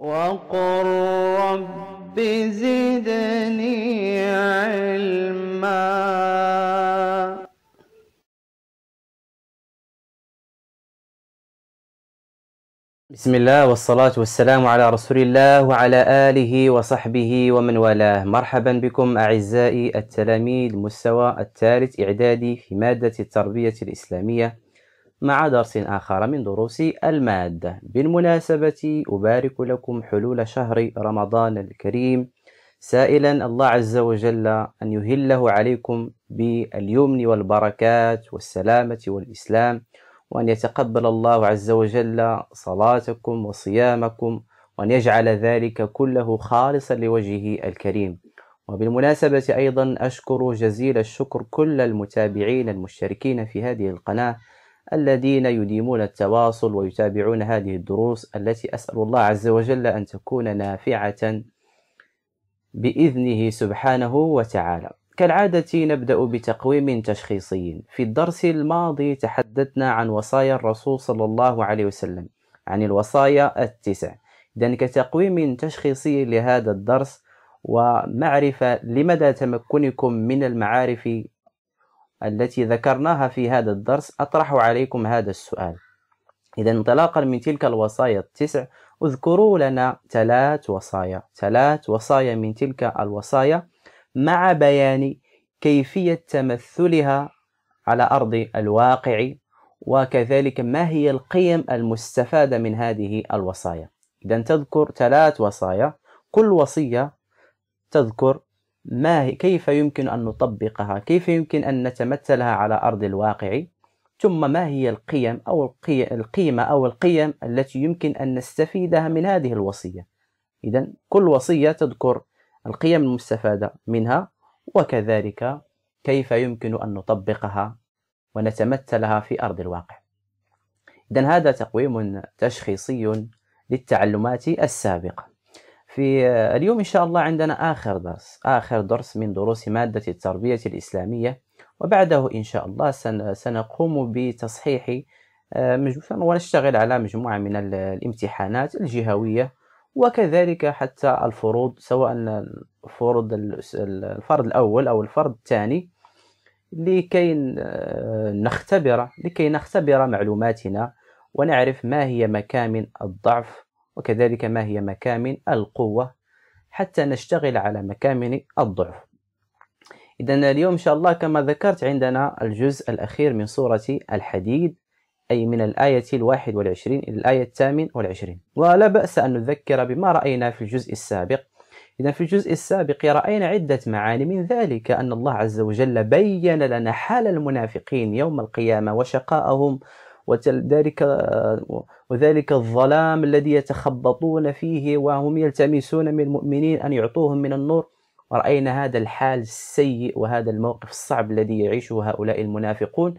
وقل رب زدني علما بسم الله والصلاة والسلام على رسول الله وعلى آله وصحبه ومن والاه مرحبا بكم أعزائي التلاميذ مستوى الثالث إعدادي في مادة التربية الإسلامية مع درس آخر من دروس المادة بالمناسبة أبارك لكم حلول شهر رمضان الكريم سائلا الله عز وجل أن يهله عليكم باليمن والبركات والسلامة والإسلام وأن يتقبل الله عز وجل صلاتكم وصيامكم وأن يجعل ذلك كله خالصا لوجهه الكريم وبالمناسبة أيضا أشكر جزيل الشكر كل المتابعين المشتركين في هذه القناة الذين يديمون التواصل ويتابعون هذه الدروس التي أسأل الله عز وجل أن تكون نافعة بإذنه سبحانه وتعالى. كالعادة نبدأ بتقويم تشخيصي. في الدرس الماضي تحدثنا عن وصايا الرسول صلى الله عليه وسلم، عن الوصايا التسع. إذا كتقويم تشخيصي لهذا الدرس ومعرفة لمدى تمكنكم من المعارف التي ذكرناها في هذا الدرس أطرح عليكم هذا السؤال إذا انطلاقا من تلك الوصايا التسع اذكروا لنا ثلاث وصايا ثلاث وصايا من تلك الوصايا مع بيان كيفية تمثلها على أرض الواقع وكذلك ما هي القيم المستفادة من هذه الوصايا إذا تذكر ثلاث وصايا كل وصية تذكر ما هي كيف يمكن أن نطبقها كيف يمكن أن نتمثلها على أرض الواقع ثم ما هي القيم أو القيمة أو القيم التي يمكن أن نستفيدها من هذه الوصية إذا كل وصية تذكر القيم المستفادة منها وكذلك كيف يمكن أن نطبقها ونتمثلها في أرض الواقع إذا هذا تقويم تشخيصي للتعلمات السابقة في آه، اليوم إن شاء الله عندنا آخر درس آخر درس من دروس مادة التربية الإسلامية وبعده إن شاء الله سنقوم بتصحيح آه، ونشتغل على مجموعة من الامتحانات الجهوية وكذلك حتى الفروض سواء الفروض الفرض الأول أو الفرض الثاني لكي آه، نختبر لكي نختبر معلوماتنا ونعرف ما هي مكامن الضعف وكذلك ما هي مكامن القوة حتى نشتغل على مكامن الضعف إذا اليوم إن شاء الله كما ذكرت عندنا الجزء الأخير من سورة الحديد أي من الآية الواحد والعشرين إلى الآية الثامن والعشرين ولا بأس أن نذكر بما رأينا في الجزء السابق إذا في الجزء السابق رأينا عدة معاني من ذلك أن الله عز وجل بين لنا حال المنافقين يوم القيامة وشقاءهم وذلك آه، وذلك الظلام الذي يتخبطون فيه وهم يلتمسون من المؤمنين أن يعطوهم من النور رأينا هذا الحال السيء وهذا الموقف الصعب الذي يعيشه هؤلاء المنافقون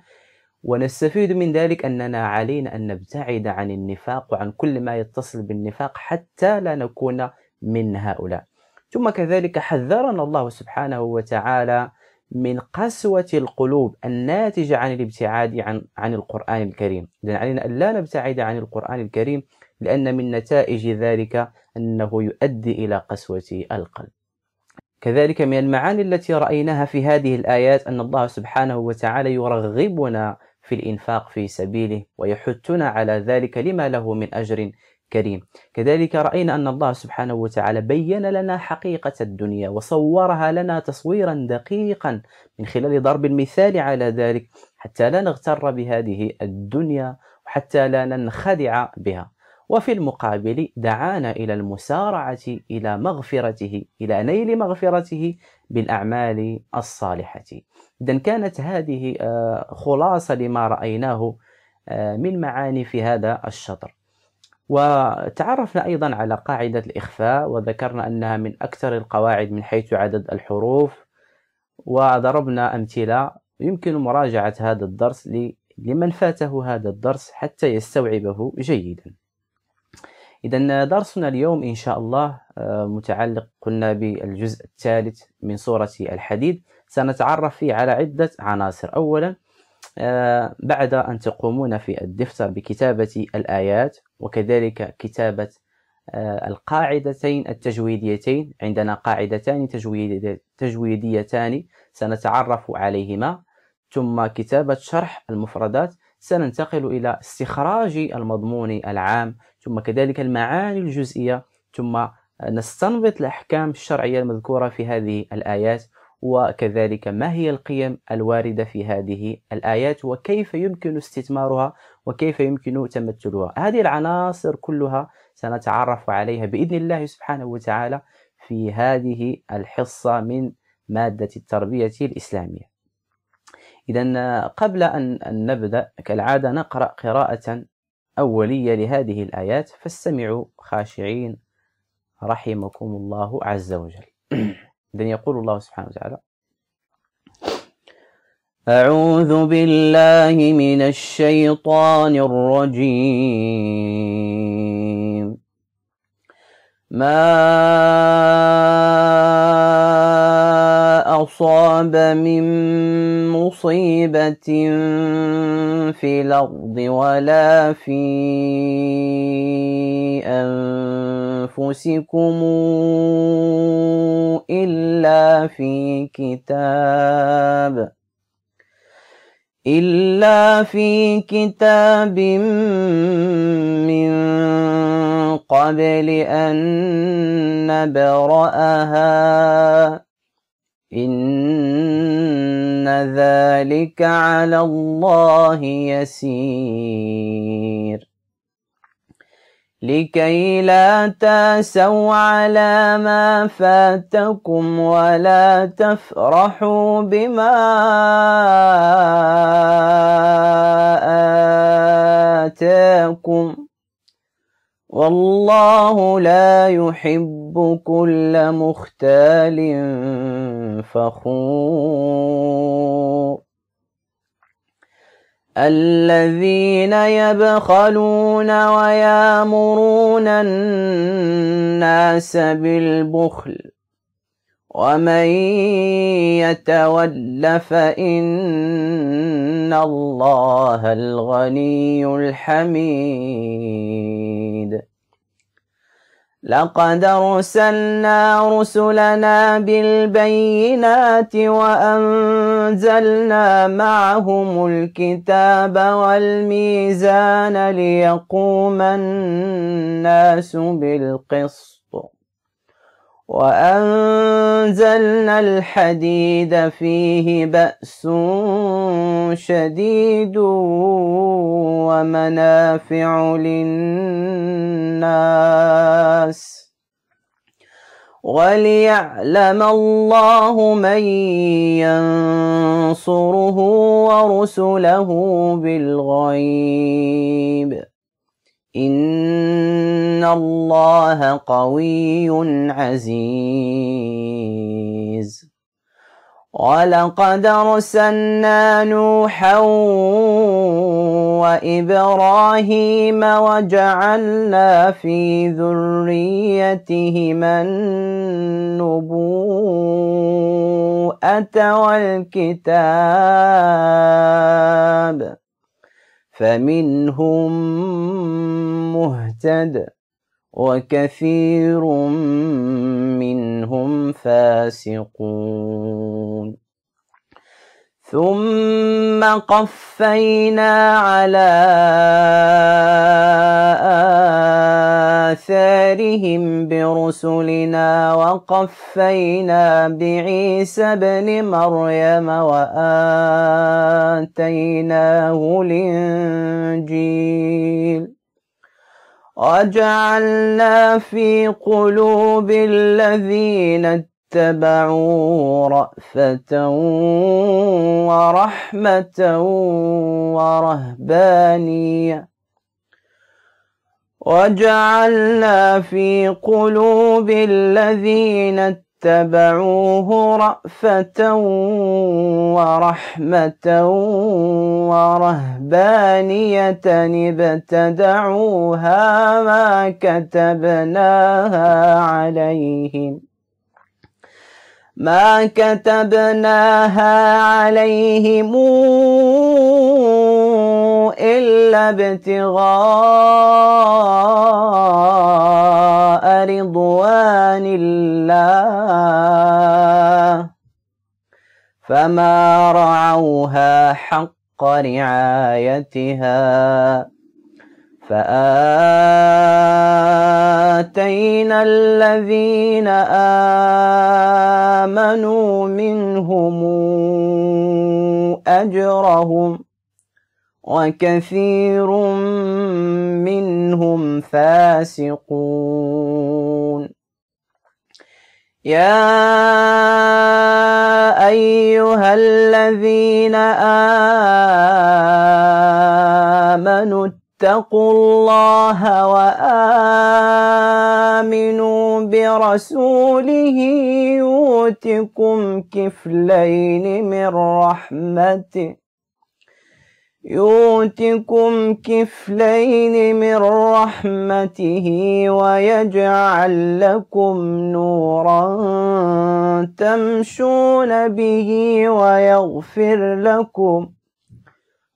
ونستفيد من ذلك أننا علينا أن نبتعد عن النفاق وعن كل ما يتصل بالنفاق حتى لا نكون من هؤلاء ثم كذلك حذرنا الله سبحانه وتعالى من قسوة القلوب الناتجة عن الابتعاد عن عن القرآن الكريم إذن علينا أن لا نبتعد عن القرآن الكريم لأن من نتائج ذلك أنه يؤدي إلى قسوة القلب كذلك من المعاني التي رأيناها في هذه الآيات أن الله سبحانه وتعالى يرغبنا في الإنفاق في سبيله ويحثنا على ذلك لما له من أجر كريم كذلك رأينا أن الله سبحانه وتعالى بين لنا حقيقة الدنيا وصورها لنا تصويرا دقيقا من خلال ضرب المثال على ذلك حتى لا نغتر بهذه الدنيا وحتى لا ننخدع بها وفي المقابل دعانا الى المسارعه الى مغفرته الى نيل مغفرته بالاعمال الصالحه اذا كانت هذه آه، خلاصه لما رايناه آه، من معاني في هذا الشطر وتعرفنا أيضا على قاعدة الإخفاء وذكرنا أنها من أكثر القواعد من حيث عدد الحروف وضربنا أمثلة يمكن مراجعة هذا الدرس لمن فاته هذا الدرس حتى يستوعبه جيدا إذا درسنا اليوم إن شاء الله آه، متعلق قلنا بالجزء الثالث من صورة الحديد سنتعرف فيه على عدة عناصر أولا آه، بعد أن تقومون في الدفتر بكتابة الآيات وكذلك كتابة آه، القاعدتين التجويديتين عندنا قاعدتان تجويديتان سنتعرف عليهما ثم كتابة شرح المفردات سننتقل إلى استخراج المضمون العام ثم كذلك المعاني الجزئية ثم نستنبط الأحكام الشرعية المذكورة في هذه الآيات وكذلك ما هي القيم الوارده في هذه الايات وكيف يمكن استثمارها وكيف يمكن تمثلها هذه العناصر كلها سنتعرف عليها باذن الله سبحانه وتعالى في هذه الحصه من ماده التربيه الاسلاميه اذا قبل ان نبدا كالعاده نقرا قراءه اوليه لهذه الايات فاستمعوا خاشعين رحمكم الله عز وجل إذن يقول الله سبحانه وتعالى أعوذ بالله من الشيطان الرجيم ما أصاب من مصيبة في الأرض ولا في أنفسكم إلا في كتاب إلا في كتاب من قبل أن نبرأها إن ذلك على الله يسير لكي لا تاسوا على ما فاتكم ولا تفرحوا بما آتاكم والله لا يحب كل مختال فخور الذين يبخلون ويامرون الناس بالبخل ومن يتول فان الله الغني الحميد لقد ارسلنا رسلنا بالبينات وانزلنا معهم الكتاب والميزان ليقوم الناس بالقسط وأنزلنا الحديد فيه بأس شديد ومنافع للناس وليعلم الله من ينصره ورسله بالغيب إن الله قوي عزيز ولقد أرسلنا نوحا وإبراهيم وجعلنا في ذريتهما النبوءة والكتاب فمنهم مهتد وكثير منهم فاسقون ثم قفينا على آثارهم برسلنا وقفينا بعيسى بن مريم وآتيناه الإنجيل وجعلنا في قلوب الذين اتبعوا رأفة ورحمة ورهبانية وجعلنا في قلوب الذين اتبعوه رأفة ورحمة ورهبانية ابتدعوها ما كتبناها عليهم ما كتبناها عليهم إلا ابتغاء رضوان الله فما رعوها حق رعايتها فآتينا الذين آمنوا منهم أجرهم وكثير منهم فاسقون يا أيها الذين آمنوا اتقوا الله وامنوا برسوله يؤتكم كفلين من رحمته يؤتكم كفلين من رحمته ويجعل لكم نورا تمشون به ويغفر لكم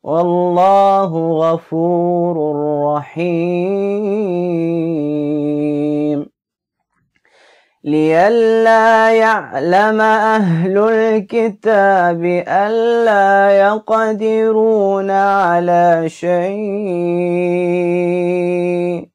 والله غفور رحيم لئلا يعلم أهل الكتاب ألا يقدرون على شيء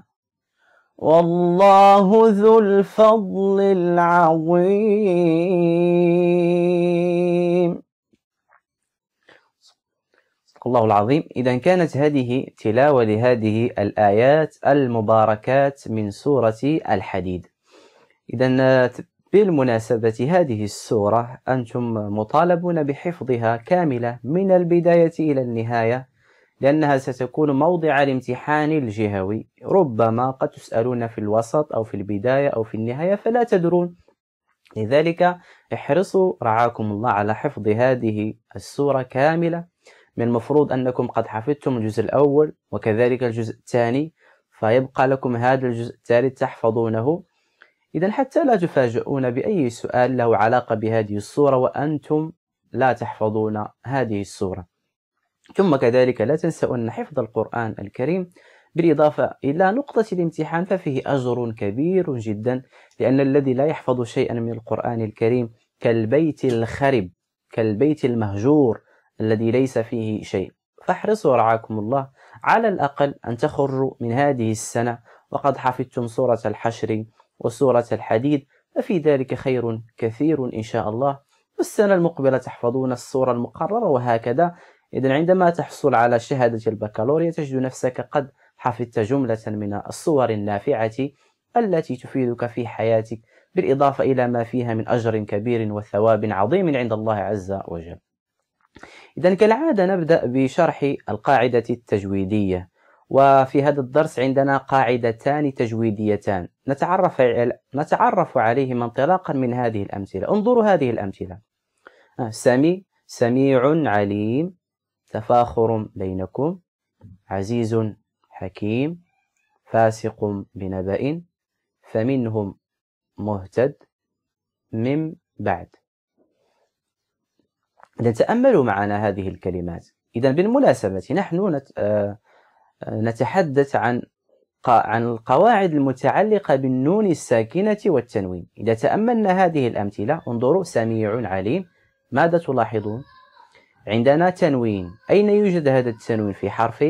والله ذو الفضل العظيم صدق الله العظيم إذا كانت هذه تلاوة لهذه الآيات المباركات من سورة الحديد إذا بالمناسبة هذه السورة أنتم مطالبون بحفظها كاملة من البداية إلى النهاية لأنها ستكون موضع الامتحان الجهوي ربما قد تسألون في الوسط أو في البداية أو في النهاية فلا تدرون لذلك احرصوا رعاكم الله على حفظ هذه السورة كاملة من المفروض أنكم قد حفظتم الجزء الأول وكذلك الجزء الثاني فيبقى لكم هذا الجزء الثالث تحفظونه إذا حتى لا تفاجؤون بأي سؤال له علاقة بهذه السورة وأنتم لا تحفظون هذه السورة ثم كذلك لا تنسوا أن حفظ القرآن الكريم بالإضافة إلى نقطة الامتحان ففيه أجر كبير جدا لأن الذي لا يحفظ شيئا من القرآن الكريم كالبيت الخرب كالبيت المهجور الذي ليس فيه شيء فاحرصوا رعاكم الله على الأقل أن تخرجوا من هذه السنة وقد حفظتم سورة الحشر وسورة الحديد ففي ذلك خير كثير إن شاء الله والسنة المقبلة تحفظون السورة المقررة وهكذا إذا عندما تحصل على شهادة البكالوريا تجد نفسك قد حفظت جملة من الصور النافعة التي تفيدك في حياتك بالإضافة إلى ما فيها من أجر كبير وثواب عظيم عند الله عز وجل إذا كالعادة نبدأ بشرح القاعدة التجويدية وفي هذا الدرس عندنا قاعدتان تجويديتان نتعرف نتعرف عليهما انطلاقا من هذه الأمثلة انظروا هذه الأمثلة آه، سمي سميع عليم تفاخر بينكم عزيز حكيم فاسق بنبأ فمنهم مهتد من بعد نتأمل معنا هذه الكلمات إذا بالمناسبة نحن آه، نتحدث عن عن القواعد المتعلقة بالنون الساكنة والتنوين إذا تأملنا هذه الأمثلة انظروا سميع عليم ماذا تلاحظون؟ عندنا تنوين أين يوجد هذا التنوين في حرف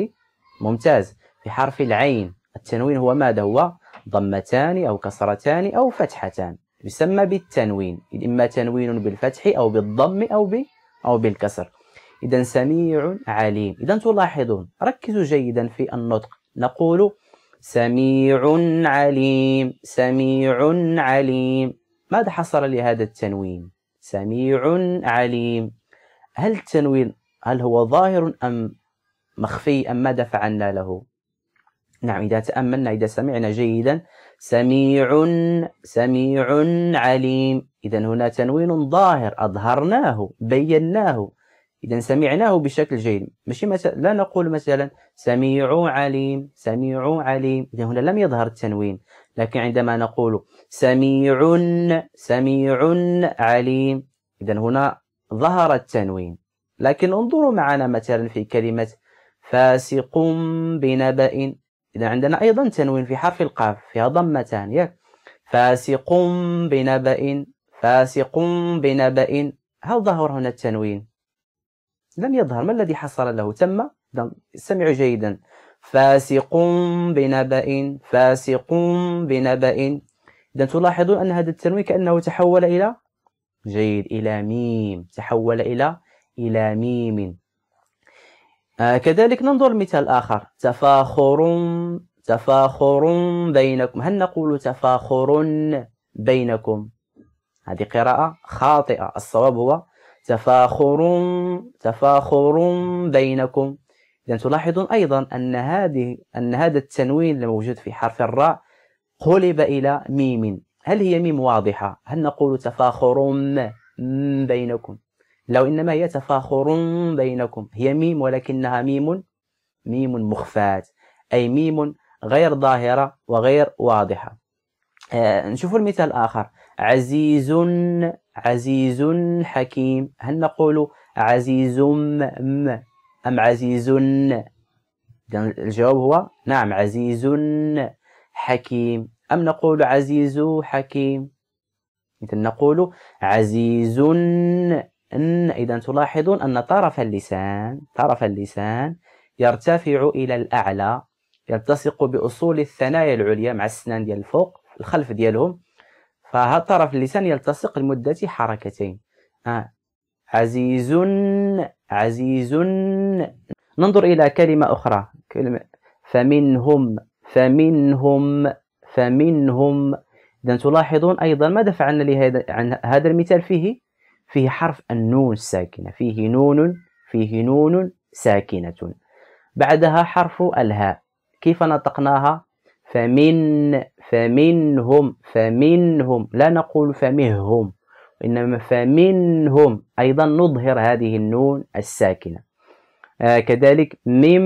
ممتاز في حرف العين التنوين هو ماذا هو ضمتان أو كسرتان أو فتحتان يسمى بالتنوين إما تنوين بالفتح أو بالضم أو ب أو بالكسر إذا سميع عليم إذا تلاحظون ركزوا جيدا في النطق نقول سميع عليم سميع عليم ماذا حصل لهذا التنوين سميع عليم هل التنوين هل هو ظاهر أم مخفي أم ماذا فعلنا له نعم إذا تأملنا إذا سمعنا جيدا سميع سميع عليم إذا هنا تنوين ظاهر أظهرناه بيناه إذا سمعناه بشكل جيد ماشي مثلا لا نقول مثلا سميع عليم سميع عليم إذا هنا لم يظهر التنوين لكن عندما نقول سميع سميع عليم إذا هنا ظهر التنوين لكن انظروا معنا مثلا في كلمة فاسق بنبأ إذا عندنا أيضا تنوين في حرف القاف فيها ضمتان ياك فاسق بنبأ فاسق بنبأ هل ظهر هنا التنوين؟ لم يظهر ما الذي حصل له تم استمعوا جيدا فاسق بنبأ فاسق بنبأ إذا تلاحظون أن هذا التنوين كأنه تحول إلى جيد إلى ميم تحول إلى إلى ميم آه كذلك ننظر مثال آخر تفاخر تفاخر بينكم هل نقول تفاخر بينكم هذه قراءة خاطئة الصواب هو تفاخر تفاخر بينكم إذا تلاحظون أيضا أن هذه أن هذا التنوين الموجود في حرف الراء قلب إلى ميم هل هي ميم واضحة؟ هل نقول تفاخر بينكم؟ لو إنما هي تفاخر بينكم هي ميم ولكنها ميم ميم مخفاة أي ميم غير ظاهرة وغير واضحة آه نشوف المثال الآخر عزيز عزيز حكيم هل نقول عزيز م أم عزيز الجواب هو نعم عزيز حكيم أم نقول عزيز حكيم إذا نقول عزيز إذا تلاحظون أن طرف اللسان طرف اللسان يرتفع إلى الأعلى يلتصق بأصول الثنايا العليا مع السنان ديال الفوق الخلف ديالهم فهذا طرف اللسان يلتصق لمدة حركتين آه. عزيز عزيز ننظر إلى كلمة أخرى كلمة فمنهم فمنهم فمنهم إذا تلاحظون أيضا ماذا فعلنا لهذا عن هذا المثال فيه فيه حرف النون الساكنة فيه نون فيه نون ساكنة بعدها حرف الهاء كيف نطقناها فمن فمنهم فمنهم لا نقول فمهم وإنما فمنهم أيضا نظهر هذه النون الساكنة آه كذلك من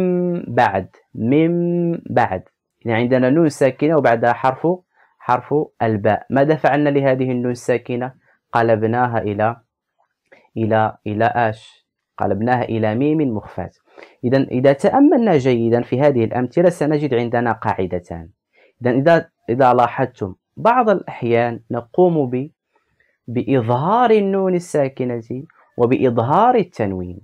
بعد من بعد يعني عندنا نون ساكنة وبعدها حرف حرف الباء ماذا فعلنا لهذه النون الساكنة قلبناها إلى إلى إلى آش قلبناها إلى ميم مخفاة إذا إذا تأملنا جيدا في هذه الأمثلة سنجد عندنا قاعدتان إذا إذا إذا لاحظتم بعض الأحيان نقوم ب بإظهار النون الساكنة وبإظهار التنوين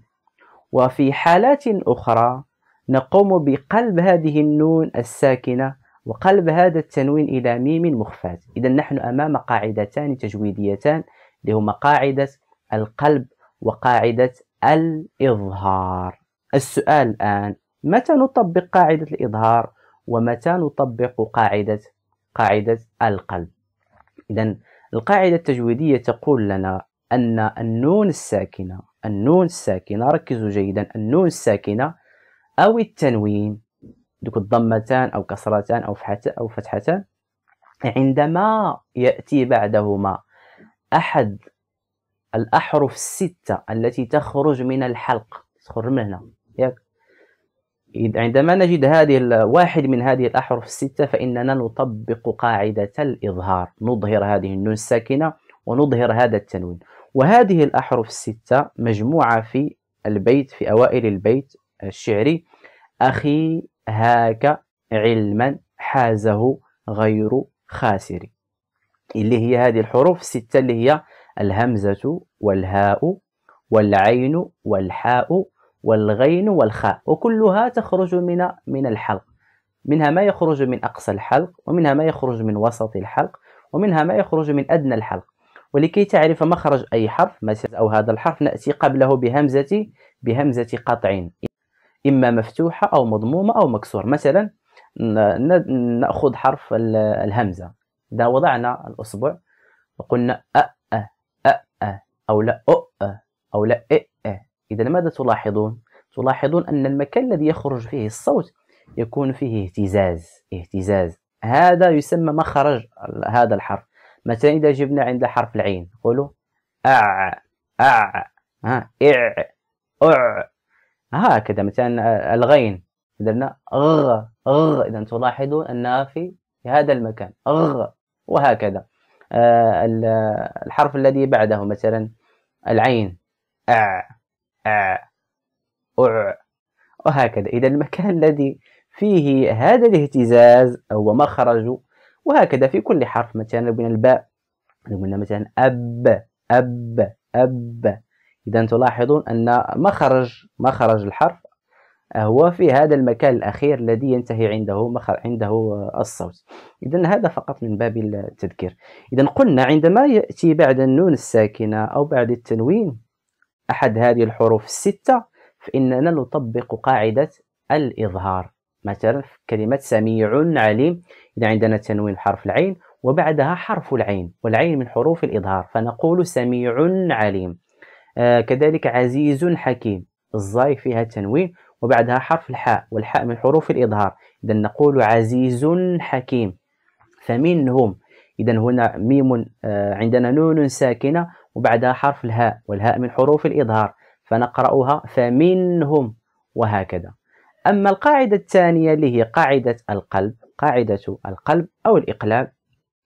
وفي حالات أخرى نقوم بقلب هذه النون الساكنة وقلب هذا التنوين إلى ميم مخفاة إذا نحن أمام قاعدتان تجويديتان اللي هما قاعدة القلب وقاعدة الإظهار السؤال الآن متى نطبق قاعدة الإظهار ومتى نطبق قاعدة قاعدة القلب إذا القاعدة التجويدية تقول لنا أن النون الساكنة النون الساكنة ركزوا جيدا النون الساكنة أو التنوين دوك الضمتان أو كسرتان أو أو فتحتان عندما يأتي بعدهما أحد الأحرف الستة التي تخرج من الحلق تخرج من هنا ياك عندما نجد هذه واحد من هذه الأحرف الستة فإننا نطبق قاعدة الإظهار نظهر هذه النون الساكنة ونظهر هذا التنوين وهذه الأحرف الستة مجموعة في البيت في أوائل البيت الشعري أخي هاك علما حازه غير خاسر اللي هي هذه الحروف الستة اللي هي الهمزة والهاء والعين والحاء والغين والخاء وكلها تخرج من من الحلق منها ما يخرج من أقصى الحلق ومنها ما يخرج من وسط الحلق ومنها ما يخرج من أدنى الحلق ولكي تعرف مخرج أي حرف مثلا أو هذا الحرف نأتي قبله بهمزة بهمزة قطع إما مفتوحة أو مضمومة أو مكسور مثلا نأخذ حرف الهمزة إذا وضعنا الأصبع وقلنا أ أ أ أ أو لا أ أو لا إ أ إذا ماذا تلاحظون؟ تلاحظون أن المكان الذي يخرج فيه الصوت يكون فيه اهتزاز اهتزاز هذا يسمى مخرج هذا الحرف مثلا إذا جبنا عند حرف العين قولوا أع أع ها إع أع هكذا مثلا آه، الغين درنا غ غ اذا تلاحظون انها في هذا المكان غ وهكذا آه، الحرف الذي بعده مثلا العين أع أع أع وهكذا إذا المكان الذي فيه هذا الاهتزاز هو مخرج وهكذا في كل حرف مثلا بين الباء قلنا مثلا أب أب أب إذا تلاحظون أن مخرج مخرج الحرف آه، هو في هذا المكان الأخير الذي ينتهي عنده عنده آه، الصوت إذا هذا فقط من باب التذكير إذا قلنا عندما يأتي بعد النون الساكنة أو بعد التنوين أحد هذه الحروف الستة فإننا نطبق قاعدة الإظهار مثلا في كلمة سميع عليم إذا عندنا تنوين حرف العين وبعدها حرف العين والعين من حروف الإظهار فنقول سميع عليم آه كذلك عزيز حكيم الزاي فيها التنوين وبعدها حرف الحاء والحاء من حروف الإظهار إذا نقول عزيز حكيم فمنهم إذا هنا ميم آه عندنا نون ساكنة وبعدها حرف الهاء والهاء من حروف الإظهار فنقرأها فمنهم وهكذا أما القاعدة الثانية اللي هي قاعدة القلب قاعدة القلب أو الإقلاب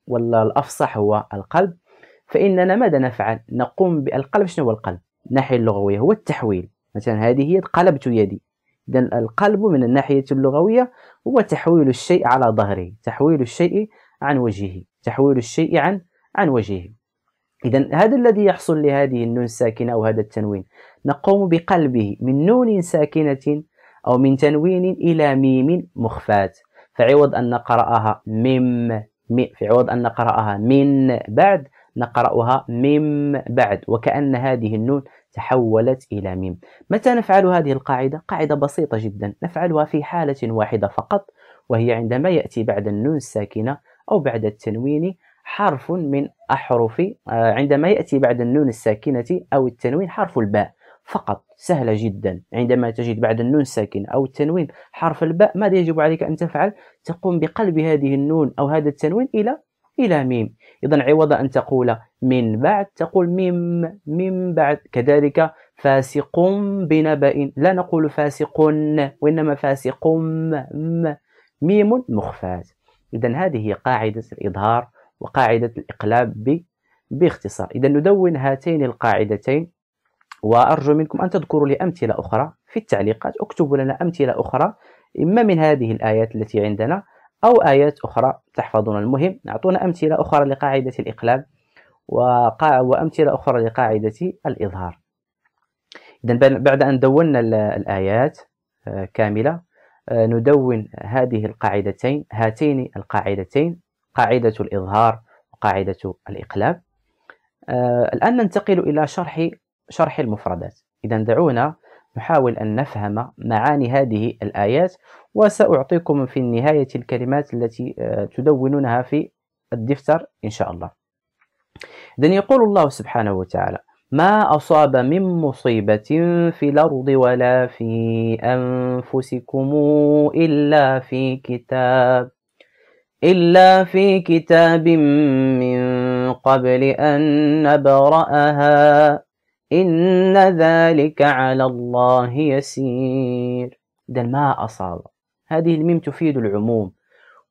والأفصح هو القلب فإننا ماذا نفعل نقوم بالقلب شنو هو القلب الناحية اللغوية هو التحويل مثلا هذه هي قلبت يدي إذا القلب من الناحية اللغوية هو تحويل الشيء على ظهره تحويل الشيء عن وجهه تحويل الشيء عن عن وجهه إذا هذا الذي يحصل لهذه النون الساكنة أو هذا التنوين نقوم بقلبه من نون ساكنة أو من تنوين إلى ميم مخفاة فعوض أن نقرأها ميم في عوض أن نقرأها من بعد نقرأها ميم بعد وكأن هذه النون تحولت إلى ميم متى نفعل هذه القاعدة؟ قاعدة بسيطة جدا نفعلها في حالة واحدة فقط وهي عندما يأتي بعد النون الساكنة أو بعد التنوين حرف من أحرف آه، عندما يأتي بعد النون الساكنة أو التنوين حرف الباء فقط سهلة جدا عندما تجد بعد النون الساكنة أو التنوين حرف الباء ماذا يجب عليك أن تفعل؟ تقوم بقلب هذه النون أو هذا التنوين إلى إلى ميم إذا عوض أن تقول من بعد تقول ميم من بعد كذلك فاسق بنبأ لا نقول فاسق وإنما فاسق ميم مخفاة إذا هذه قاعدة الإظهار وقاعدة الإقلاب ب باختصار إذا ندون هاتين القاعدتين وأرجو منكم أن تذكروا لي أمثلة أخرى في التعليقات اكتبوا لنا أمثلة أخرى إما من هذه الآيات التي عندنا أو آيات أخرى تحفظون المهم أعطونا أمثلة أخرى لقاعدة الإقلاب وأمثلة أخرى لقاعدة الإظهار إذا بعد أن دوننا الآيات آه، كاملة آه، ندون هذه القاعدتين هاتين القاعدتين قاعدة الإظهار وقاعدة الإقلاب آه، الآن ننتقل إلى شرح شرح المفردات إذا دعونا نحاول أن نفهم معاني هذه الآيات وسأعطيكم في النهاية الكلمات التي آه، تدونونها في الدفتر إن شاء الله إذن يقول الله سبحانه وتعالى ما أصاب من مصيبة في الأرض ولا في أنفسكم إلا في كتاب إلا في كتاب من قبل أن نبرأها إن ذلك على الله يسير إذا ما أصاب هذه الميم تفيد العموم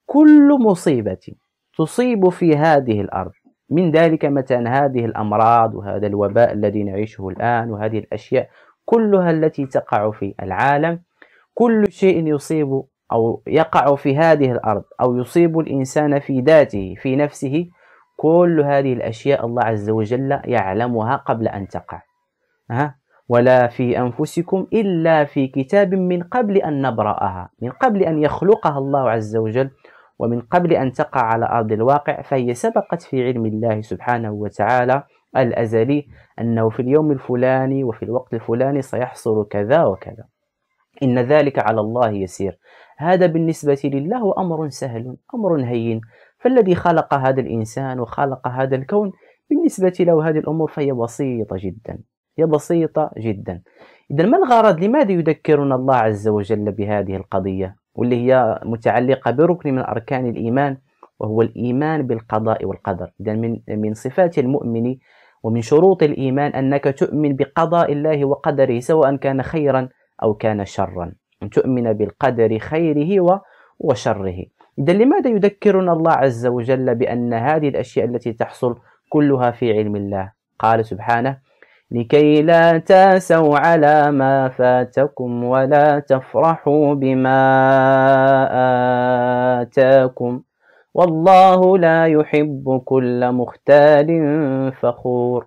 كل مصيبة تصيب في هذه الأرض من ذلك مثلا هذه الأمراض وهذا الوباء الذي نعيشه الآن وهذه الأشياء كلها التي تقع في العالم كل شيء يصيب أو يقع في هذه الأرض أو يصيب الإنسان في ذاته في نفسه كل هذه الأشياء الله عز وجل يعلمها قبل أن تقع أه؟ ولا في أنفسكم إلا في كتاب من قبل أن نبرأها من قبل أن يخلقها الله عز وجل ومن قبل أن تقع على أرض الواقع فهي سبقت في علم الله سبحانه وتعالى الأزلي أنه في اليوم الفلاني وفي الوقت الفلاني سيحصل كذا وكذا إن ذلك على الله يسير هذا بالنسبة لله أمر سهل أمر هين فالذي خلق هذا الإنسان وخلق هذا الكون بالنسبة له هذه الأمور فهي بسيطة جدا هي بسيطة جدا إذا ما الغرض لماذا يذكرنا الله عز وجل بهذه القضية واللي هي متعلقة بركن من أركان الإيمان وهو الإيمان بالقضاء والقدر إذا من من صفات المؤمن ومن شروط الإيمان أنك تؤمن بقضاء الله وقدره سواء كان خيرا أو كان شرا أن تؤمن بالقدر خيره وشره إذا لماذا يذكرنا الله عز وجل بأن هذه الأشياء التي تحصل كلها في علم الله قال سبحانه لكي لا تاسوا على ما فاتكم ولا تفرحوا بما آتاكم والله لا يحب كل مختال فخور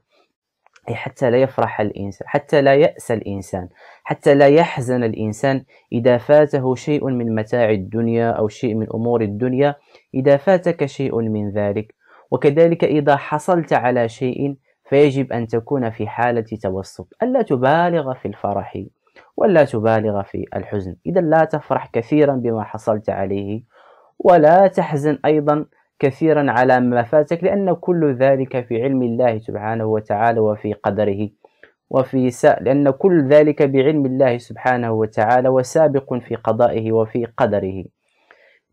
أي يعني حتى لا يفرح الإنسان حتى لا يأس الإنسان حتى لا يحزن الإنسان إذا فاته شيء من متاع الدنيا أو شيء من أمور الدنيا إذا فاتك شيء من ذلك وكذلك إذا حصلت على شيء فيجب أن تكون في حالة توسط ألا تبالغ في الفرح ولا تبالغ في الحزن إذا لا تفرح كثيرا بما حصلت عليه ولا تحزن أيضا كثيرا على ما فاتك لأن كل ذلك في علم الله سبحانه وتعالى وفي قدره وفي س... لأن كل ذلك بعلم الله سبحانه وتعالى وسابق في قضائه وفي قدره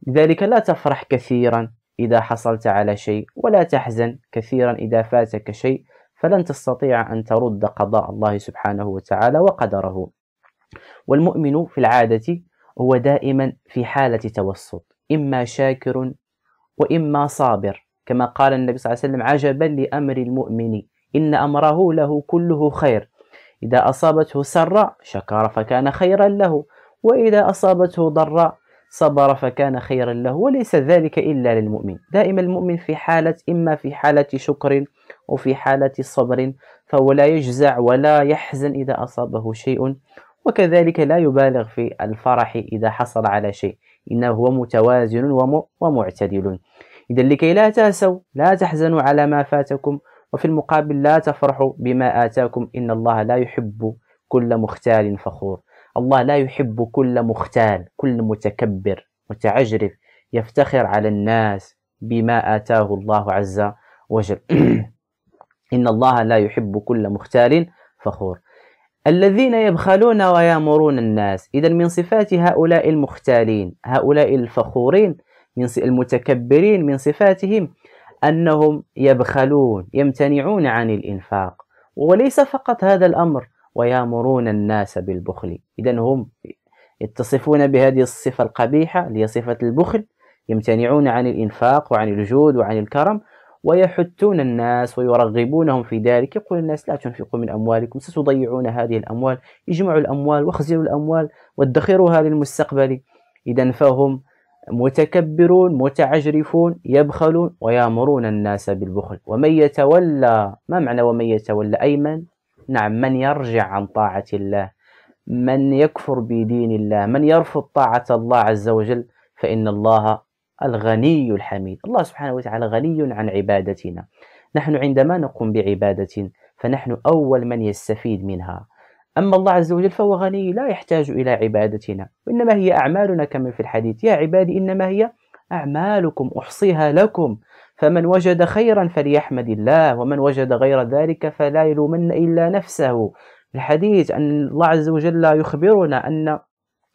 لذلك لا تفرح كثيرا إذا حصلت على شيء ولا تحزن كثيرا إذا فاتك شيء فلن تستطيع أن ترد قضاء الله سبحانه وتعالى وقدره والمؤمن في العادة هو دائما في حالة توسط إما شاكر وإما صابر كما قال النبي صلى الله عليه وسلم عجبا لأمر المؤمن إن أمره له كله خير إذا أصابته سر شكر فكان خيرا له وإذا أصابته ضر صبر فكان خيرا له وليس ذلك إلا للمؤمن دائما المؤمن في حالة إما في حالة شكر وفي حالة صبر فهو لا يجزع ولا يحزن إذا أصابه شيء وكذلك لا يبالغ في الفرح إذا حصل على شيء إنه هو متوازن ومعتدل إذا لكي لا تأسوا لا تحزنوا على ما فاتكم وفي المقابل لا تفرحوا بما آتاكم إن الله لا يحب كل مختال فخور الله لا يحب كل مختال كل متكبر متعجرف يفتخر على الناس بما آتاه الله عز وجل إن الله لا يحب كل مختال فخور الذين يبخلون ويامرون الناس إذا من صفات هؤلاء المختالين هؤلاء الفخورين من المتكبرين من صفاتهم أنهم يبخلون يمتنعون عن الإنفاق وليس فقط هذا الأمر ويامرون الناس بالبخل إذا هم يتصفون بهذه الصفة القبيحة اللي هي صفة البخل يمتنعون عن الإنفاق وعن الجود وعن الكرم ويحثون الناس ويرغبونهم في ذلك يقول الناس لا تنفقوا من أموالكم ستضيعون هذه الأموال اجمعوا الأموال واخزنوا الأموال وادخروها للمستقبل إذا فهم متكبرون متعجرفون يبخلون ويامرون الناس بالبخل ومن يتولى ما معنى ومن يتولى أي من نعم من يرجع عن طاعة الله من يكفر بدين الله من يرفض طاعة الله عز وجل فإن الله الغني الحميد الله سبحانه وتعالى غني عن عبادتنا نحن عندما نقوم بعبادة فنحن أول من يستفيد منها أما الله عز وجل فهو غني لا يحتاج إلى عبادتنا وإنما هي أعمالنا كما في الحديث يا عبادي إنما هي أعمالكم أحصيها لكم فمن وجد خيرا فليحمد الله ومن وجد غير ذلك فلا يلومن إلا نفسه الحديث أن الله عز وجل يخبرنا أن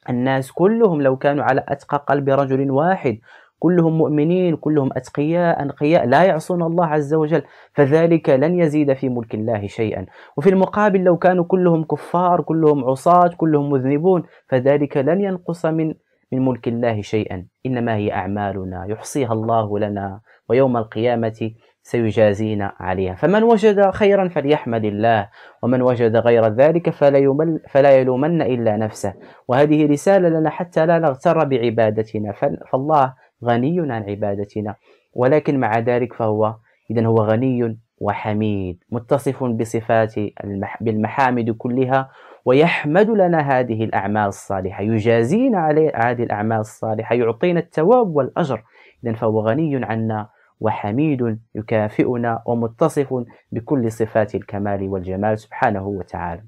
الناس كلهم لو كانوا على أتقى قلب رجل واحد كلهم مؤمنين كلهم أتقياء أنقياء لا يعصون الله عز وجل فذلك لن يزيد في ملك الله شيئا وفي المقابل لو كانوا كلهم كفار كلهم عصاة كلهم مذنبون فذلك لن ينقص من من ملك الله شيئا إنما هي أعمالنا يحصيها الله لنا ويوم القيامة سيجازينا عليها فمن وجد خيرا فليحمد الله ومن وجد غير ذلك فلا, يمل فلا يلومن إلا نفسه وهذه رسالة لنا حتى لا نغتر بعبادتنا فالله غني عن عبادتنا ولكن مع ذلك فهو إذا هو غني وحميد متصف بصفات المح... بالمحامد كلها ويحمد لنا هذه الأعمال الصالحة يجازينا عليه هذه الأعمال الصالحة يعطينا الثواب والأجر إذا فهو غني عنا وحميد يكافئنا ومتصف بكل صفات الكمال والجمال سبحانه وتعالى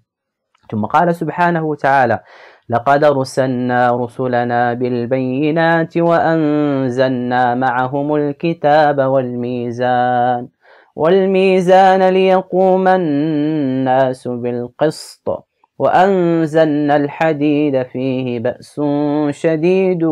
ثم قال سبحانه وتعالى لقد أرسلنا رسلنا بالبينات وأنزلنا معهم الكتاب والميزان والميزان ليقوم الناس بالقسط وأنزلنا الحديد فيه بأس شديد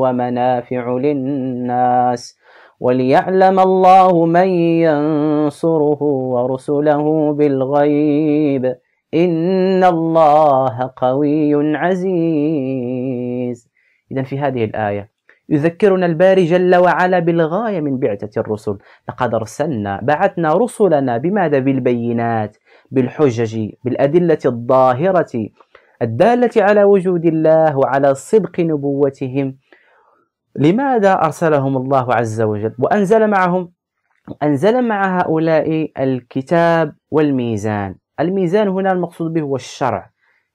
ومنافع للناس وليعلم الله من ينصره ورسله بالغيب إن الله قوي عزيز إذا في هذه الآية يذكرنا الباري جل وعلا بالغاية من بعثة الرسل لقد أرسلنا بعثنا رسلنا بماذا بالبينات بالحجج بالأدلة الظاهرة الدالة على وجود الله وعلى صدق نبوتهم لماذا أرسلهم الله عز وجل وأنزل معهم أنزل مع هؤلاء الكتاب والميزان الميزان هنا المقصود به هو الشرع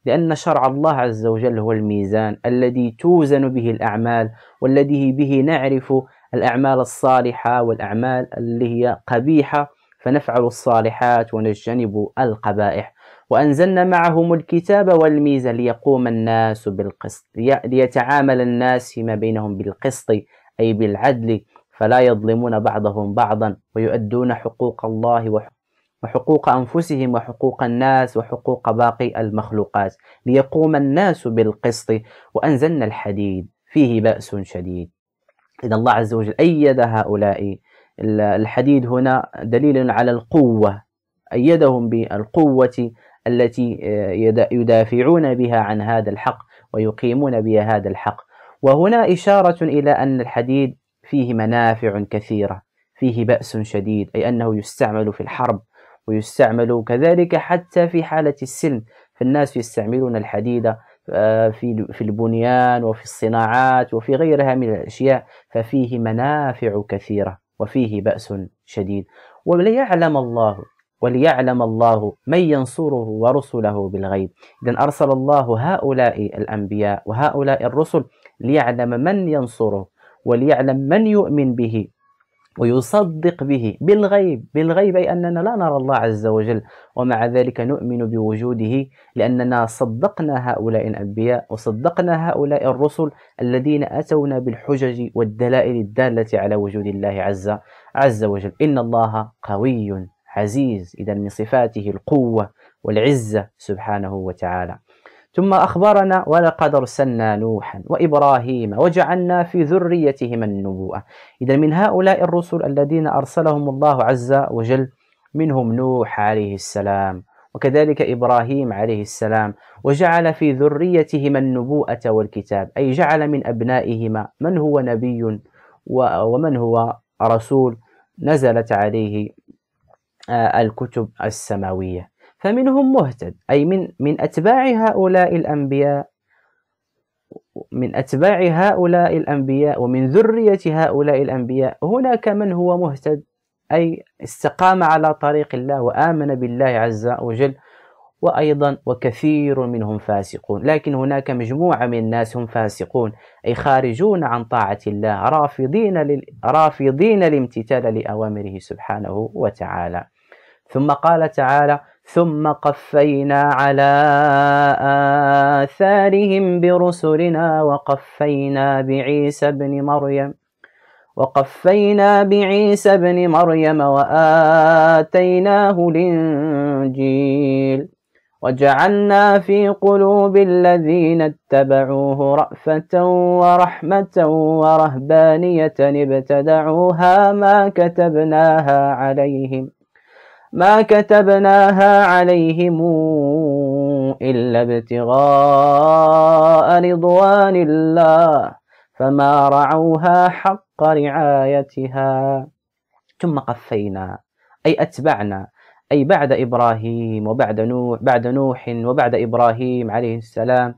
لأن شرع الله عز وجل هو الميزان الذي توزن به الأعمال والذي به نعرف الأعمال الصالحة والأعمال اللي هي قبيحة فنفعل الصالحات ونجتنب القبائح وأنزلنا معهم الكتاب والميزان ليقوم الناس بالقسط ليتعامل الناس فيما بينهم بالقسط أي بالعدل فلا يظلمون بعضهم بعضا ويؤدون حقوق الله وحقوق وحقوق أنفسهم وحقوق الناس وحقوق باقي المخلوقات ليقوم الناس بالقسط وأنزلنا الحديد فيه بأس شديد إذا الله عز وجل أيد هؤلاء الحديد هنا دليل على القوة أيدهم بالقوة التي آه، يدافعون بها عن هذا الحق ويقيمون بها هذا الحق وهنا إشارة إلى أن الحديد فيه منافع كثيرة فيه بأس شديد أي أنه يستعمل في الحرب ويستعمل كذلك حتى في حالة السلم فالناس يستعملون الحديد آه، في في البنيان وفي الصناعات وفي غيرها من الأشياء ففيه منافع كثيرة وفيه بأس شديد وليعلم الله وليعلم الله من ينصره ورسله بالغيب إذا أرسل الله هؤلاء الأنبياء وهؤلاء الرسل ليعلم من ينصره وليعلم من يؤمن به ويصدق به بالغيب بالغيب أي أننا لا نرى الله عز وجل ومع ذلك نؤمن بوجوده لأننا صدقنا هؤلاء الأنبياء وصدقنا هؤلاء الرسل الذين أتونا بالحجج والدلائل الدالة على وجود الله عز عز وجل إن الله قوي عزيز إذا من صفاته القوة والعزة سبحانه وتعالى ثم أخبرنا ولقد أرسلنا نوحا وإبراهيم وجعلنا في ذريتهما النبوءة إذا من هؤلاء الرسل الذين أرسلهم الله عز وجل منهم نوح عليه السلام وكذلك إبراهيم عليه السلام وجعل في ذريتهما النبوءة والكتاب أي جعل من أبنائهما من هو نبي ومن هو رسول نزلت عليه آه، الكتب السماوية فمنهم مهتد أي من من أتباع هؤلاء الأنبياء من أتباع هؤلاء الأنبياء ومن ذرية هؤلاء الأنبياء هناك من هو مهتد أي استقام على طريق الله وآمن بالله عز وجل وأيضا وكثير منهم فاسقون لكن هناك مجموعة من الناس هم فاسقون أي خارجون عن طاعة الله رافضين, لل... رافضين الامتثال لأوامره سبحانه وتعالى ثم قال تعالى ثم قفينا على آثارهم برسلنا وقفينا بعيسى ابن مريم وقفينا بعيسى ابن مريم وآتيناه الإنجيل وجعلنا في قلوب الذين اتبعوه رأفة ورحمة ورهبانية ابتدعوها ما كتبناها عليهم ما كتبناها عليهم إلا ابتغاء رضوان الله فما رعوها حق رعايتها ثم قفينا أي أتبعنا أي بعد إبراهيم وبعد نوح بعد نوح وبعد إبراهيم عليه السلام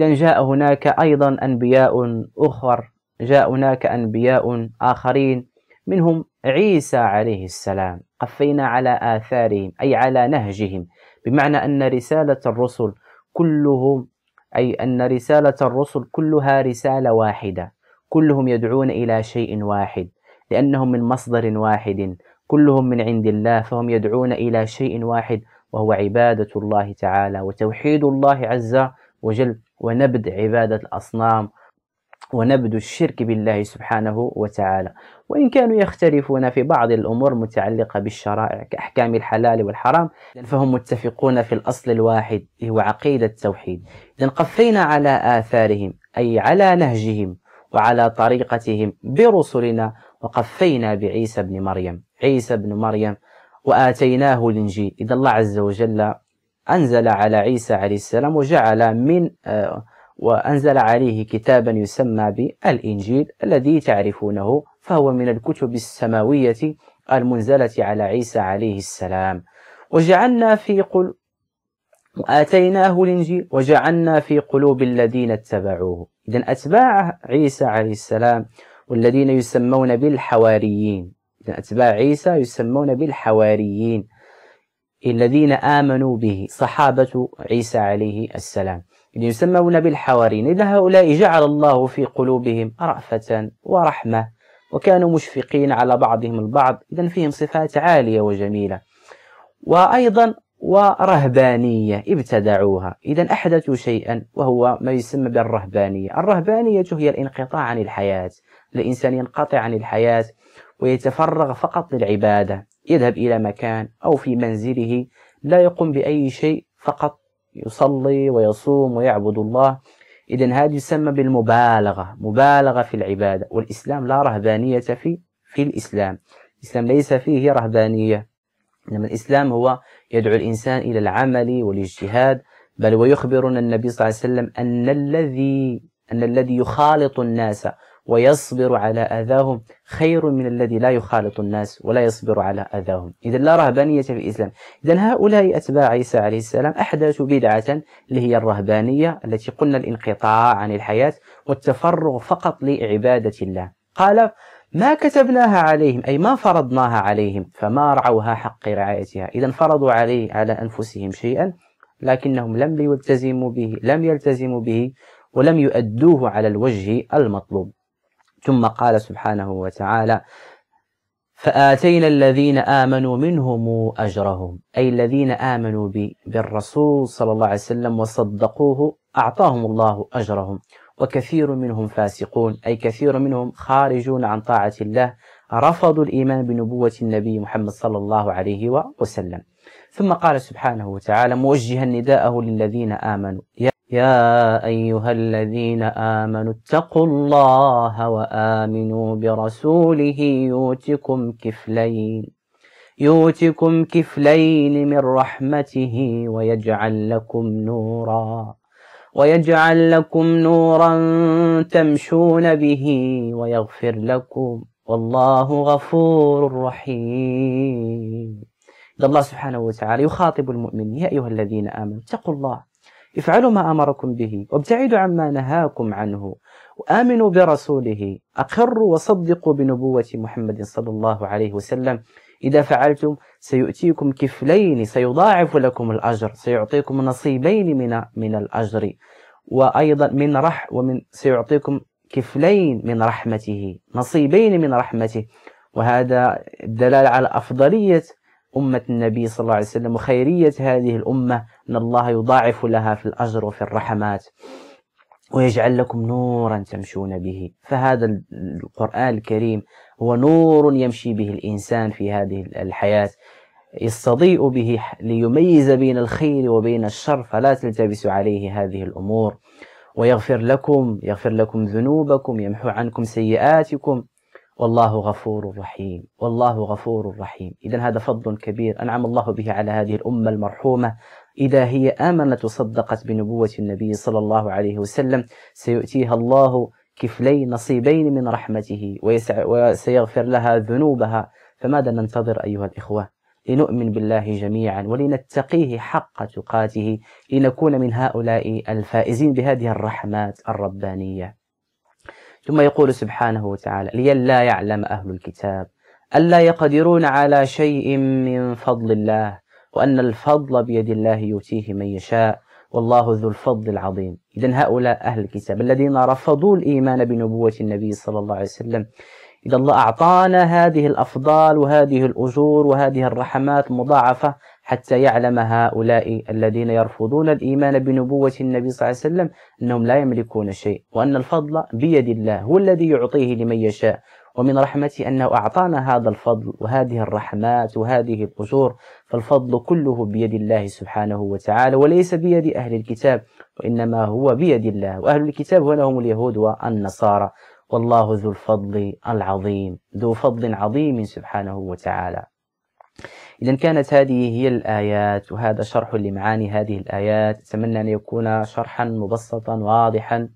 إذن جاء هناك أيضا أنبياء أخر جاء هناك أنبياء آخرين منهم عيسى عليه السلام قفينا على آثارهم أي على نهجهم بمعنى أن رسالة الرسل كلهم أي أن رسالة الرسل كلها رسالة واحدة كلهم يدعون إلى شيء واحد لأنهم من مصدر واحد كلهم من عند الله فهم يدعون إلى شيء واحد وهو عبادة الله تعالى وتوحيد الله عز وجل ونبذ عبادة الأصنام ونبذ الشرك بالله سبحانه وتعالى وإن كانوا يختلفون في بعض الأمور متعلقة بالشرائع كأحكام الحلال والحرام فهم متفقون في الأصل الواحد هو عقيدة التوحيد إذا قفينا على آثارهم أي على نهجهم وعلى طريقتهم برسلنا وقفينا بعيسى بن مريم عيسى بن مريم وآتيناه الإنجيل إذا الله عز وجل أنزل على عيسى عليه السلام وجعل من آه وأنزل عليه كتابا يسمى بالإنجيل الذي تعرفونه فهو من الكتب السماوية المنزلة على عيسى عليه السلام وجعلنا في قل وآتيناه الإنجيل وجعلنا في قلوب الذين اتبعوه إذا أتباع عيسى عليه السلام والذين يسمون بالحواريين إذا أتباع عيسى يسمون بالحواريين الذين آمنوا به صحابة عيسى عليه السلام يسمون بالحوارين إذا هؤلاء جعل الله في قلوبهم رأفة ورحمة وكانوا مشفقين على بعضهم البعض إذا فيهم صفات عالية وجميلة وأيضا ورهبانية ابتدعوها إذا أحدثوا شيئا وهو ما يسمى بالرهبانية الرهبانية هي الانقطاع عن الحياة الإنسان ينقطع عن الحياة ويتفرغ فقط للعبادة يذهب إلى مكان أو في منزله لا يقوم بأي شيء فقط يصلي ويصوم ويعبد الله إذا هذا يسمى بالمبالغة مبالغة في العبادة والإسلام لا رهبانية في في الإسلام الإسلام ليس فيه رهبانية إنما الإسلام هو يدعو الإنسان إلى العمل والاجتهاد بل ويخبرنا النبي صلى الله عليه وسلم أن الذي أن الذي يخالط الناس ويصبر على أذاهم خير من الذي لا يخالط الناس ولا يصبر على أذاهم إذا لا رهبانية في الإسلام إذا هؤلاء أتباع عيسى عليه السلام أحدثوا بدعة اللي هي الرهبانية التي قلنا الانقطاع عن الحياة والتفرغ فقط لعبادة الله قال ما كتبناها عليهم أي ما فرضناها عليهم فما رعوها حق رعايتها إذا فرضوا عليه على أنفسهم شيئا لكنهم لم يلتزموا به لم يلتزموا به ولم يؤدوه على الوجه المطلوب ثم قال سبحانه وتعالى فآتينا الذين آمنوا منهم أجرهم أي الذين آمنوا بالرسول صلى الله عليه وسلم وصدقوه أعطاهم الله أجرهم وكثير منهم فاسقون أي كثير منهم خارجون عن طاعة الله رفضوا الإيمان بنبوة النبي محمد صلى الله عليه وسلم ثم قال سبحانه وتعالى موجها نداءه للذين آمنوا يا أيها الذين آمنوا اتقوا الله وآمنوا برسوله يؤتكم كفلين يؤتكم كفلين من رحمته ويجعل لكم نورا ويجعل لكم نورا تمشون به ويغفر لكم والله غفور رحيم الله سبحانه وتعالى يخاطب المؤمنين يا أيها الذين آمنوا اتقوا الله افعلوا ما امركم به وابتعدوا عما نهاكم عنه وامنوا برسوله اقروا وصدقوا بنبوه محمد صلى الله عليه وسلم اذا فعلتم سيؤتيكم كفلين سيضاعف لكم الاجر سيعطيكم نصيبين من من الاجر وايضا من رح ومن سيعطيكم كفلين من رحمته نصيبين من رحمته وهذا دلاله على افضليه أمة النبي صلى الله عليه وسلم وخيرية هذه الأمة أن الله يضاعف لها في الأجر وفي الرحمات ويجعل لكم نورا تمشون به فهذا القرآن الكريم هو نور يمشي به الإنسان في هذه الحياة يستضيء به ليميز بين الخير وبين الشر فلا تلتبس عليه هذه الأمور ويغفر لكم يغفر لكم ذنوبكم يمحو عنكم سيئاتكم والله غفور رحيم والله غفور رحيم إذا هذا فضل كبير أنعم الله به على هذه الأمة المرحومة إذا هي آمنت وصدقت بنبوة النبي صلى الله عليه وسلم سيؤتيها الله كفلي نصيبين من رحمته وسيغفر لها ذنوبها فماذا ننتظر أيها الإخوة لنؤمن بالله جميعا ولنتقيه حق تقاته لنكون من هؤلاء الفائزين بهذه الرحمات الربانيه ثم يقول سبحانه وتعالى لئلا يعلم أهل الكتاب ألا يقدرون على شيء من فضل الله وأن الفضل بيد الله يؤتيه من يشاء والله ذو الفضل العظيم إذا هؤلاء أهل الكتاب الذين رفضوا الإيمان بنبوة النبي صلى الله عليه وسلم إذا الله أعطانا هذه الأفضال وهذه الأجور وهذه الرحمات مضاعفة حتى يعلم هؤلاء الذين يرفضون الإيمان بنبوة النبي صلى الله عليه وسلم أنهم لا يملكون شيء وأن الفضل بيد الله هو الذي يعطيه لمن يشاء ومن رحمته أنه أعطانا هذا الفضل وهذه الرحمات وهذه القشور فالفضل كله بيد الله سبحانه وتعالى وليس بيد أهل الكتاب وإنما هو بيد الله وأهل الكتاب هنا هم اليهود والنصارى والله ذو الفضل العظيم ذو فضل عظيم سبحانه وتعالى إذا كانت هذه هي الآيات وهذا شرح لمعاني هذه الآيات أتمنى أن يكون شرحا مبسطا واضحا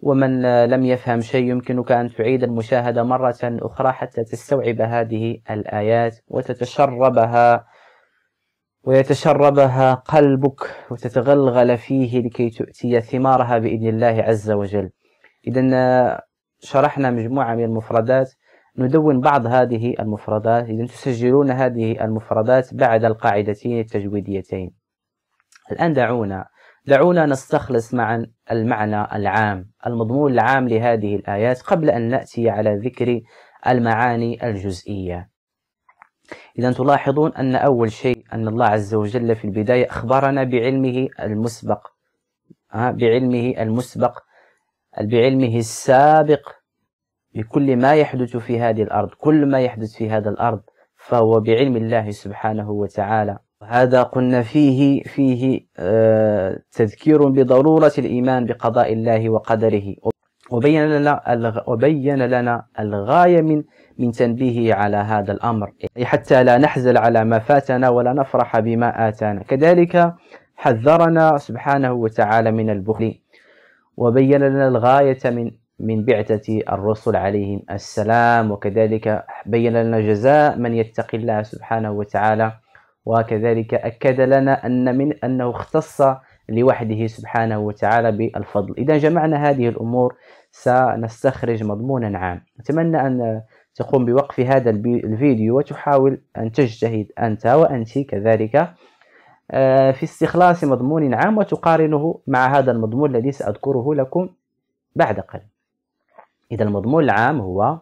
ومن لم يفهم شيء يمكنك أن تعيد المشاهدة مرة أخرى حتى تستوعب هذه الآيات وتتشربها ويتشربها قلبك وتتغلغل فيه لكي تؤتي ثمارها بإذن الله عز وجل إذا شرحنا مجموعة من المفردات ندون بعض هذه المفردات إذا تسجلون هذه المفردات بعد القاعدتين التجويديتين الآن دعونا دعونا نستخلص معا المعنى العام المضمون العام لهذه الآيات قبل أن نأتي على ذكر المعاني الجزئية إذا تلاحظون أن أول شيء أن الله عز وجل في البداية أخبرنا بعلمه المسبق بعلمه المسبق بعلمه السابق بكل ما يحدث في هذه الأرض كل ما يحدث في هذا الأرض فهو بعلم الله سبحانه وتعالى هذا قلنا فيه فيه آه، تذكير بضرورة الإيمان بقضاء الله وقدره وبين لنا وبين لنا الغاية من من تنبيهه على هذا الأمر حتى لا نحزل على ما فاتنا ولا نفرح بما آتانا كذلك حذرنا سبحانه وتعالى من البخل وبين لنا الغاية من من بعثة الرسل عليهم السلام وكذلك بين لنا جزاء من يتقي الله سبحانه وتعالى وكذلك أكد لنا أن من أنه اختص لوحده سبحانه وتعالى بالفضل إذا جمعنا هذه الأمور سنستخرج مضمونا عام أتمنى أن تقوم بوقف هذا الفيديو وتحاول أن تجتهد أنت وأنت كذلك آه، في استخلاص مضمون عام وتقارنه مع هذا المضمون الذي سأذكره لكم بعد قليل إذا المضمون العام هو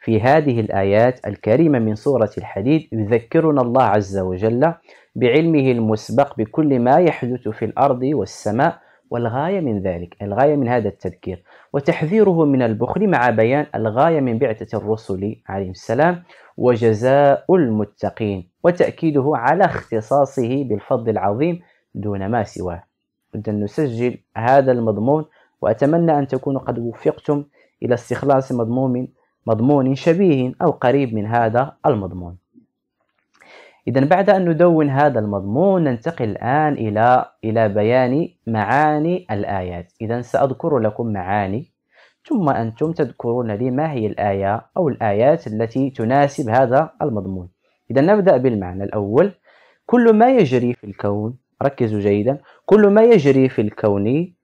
في هذه الآيات الكريمة من سورة الحديد يذكرنا الله عز وجل بعلمه المسبق بكل ما يحدث في الأرض والسماء والغاية من ذلك يعني الغاية من هذا التذكير وتحذيره من البخل مع بيان الغاية من بعثة الرسل عليهم السلام وجزاء المتقين وتأكيده على اختصاصه بالفضل العظيم دون ما سواه بدنا نسجل هذا المضمون وأتمنى أن تكونوا قد وفقتم إلى استخلاص مضمون مضمون شبيه أو قريب من هذا المضمون إذا بعد أن ندون هذا المضمون ننتقل الآن إلى إلى بيان معاني الآيات إذا سأذكر لكم معاني ثم أنتم تذكرون لي ما هي الآية أو الآيات التي تناسب هذا المضمون إذا نبدأ بالمعنى الأول كل ما يجري في الكون ركزوا جيدا كل ما يجري في الكون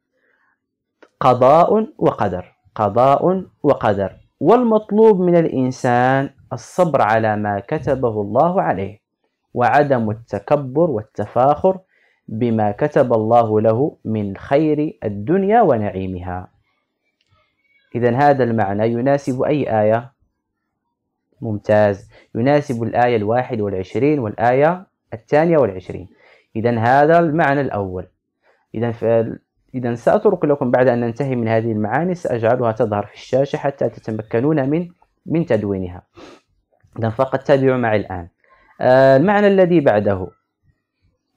قضاء وقدر قضاء وقدر والمطلوب من الإنسان الصبر على ما كتبه الله عليه وعدم التكبر والتفاخر بما كتب الله له من خير الدنيا ونعيمها إذا هذا المعنى يناسب أي آية؟ ممتاز يناسب الآية الواحد والعشرين والآية الثانية والعشرين إذا هذا المعنى الأول إذا إذا سأترك لكم بعد أن ننتهي من هذه المعاني سأجعلها تظهر في الشاشة حتى تتمكنون من من تدوينها إذا فقط تابعوا معي الآن آه، المعنى الذي بعده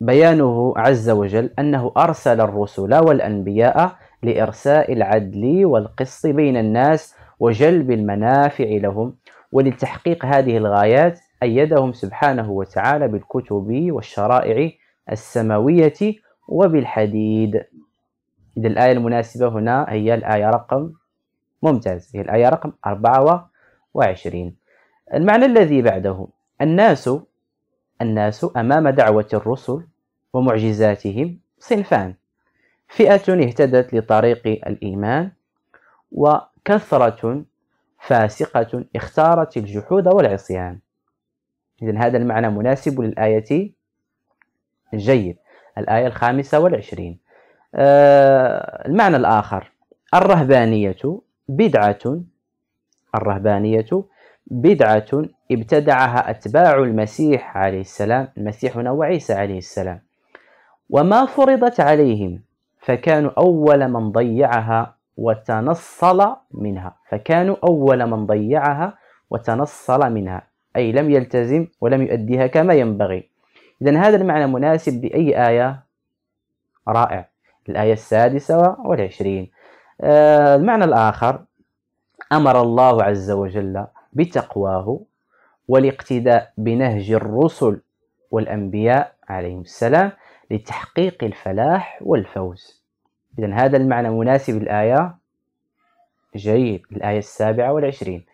بيانه عز وجل أنه أرسل الرسل والأنبياء لإرساء العدل والقسط بين الناس وجلب المنافع لهم ولتحقيق هذه الغايات أيدهم سبحانه وتعالى بالكتب والشرائع السماوية وبالحديد إذا الآية المناسبة هنا هي الآية رقم ممتاز هي الآية رقم 24 المعنى الذي بعده الناس الناس أمام دعوة الرسل ومعجزاتهم صنفان فئة اهتدت لطريق الإيمان وكثرة فاسقة اختارت الجحود والعصيان إذا هذا المعنى مناسب للآية جيد الآية الخامسة والعشرين آه، المعنى الآخر الرهبانية بدعة الرهبانية بدعة ابتدعها أتباع المسيح عليه السلام المسيح هنا وعيسى عليه السلام وما فرضت عليهم فكانوا أول من ضيعها وتنصل منها فكانوا أول من ضيعها وتنصل منها أي لم يلتزم ولم يؤديها كما ينبغي إذا هذا المعنى مناسب لأي آية رائع الآية السادسة والعشرين آه، المعنى الآخر أمر الله عز وجل بتقواه والاقتداء بنهج الرسل والأنبياء عليهم السلام لتحقيق الفلاح والفوز إذا هذا المعنى مناسب الآية جيد الآية السابعة والعشرين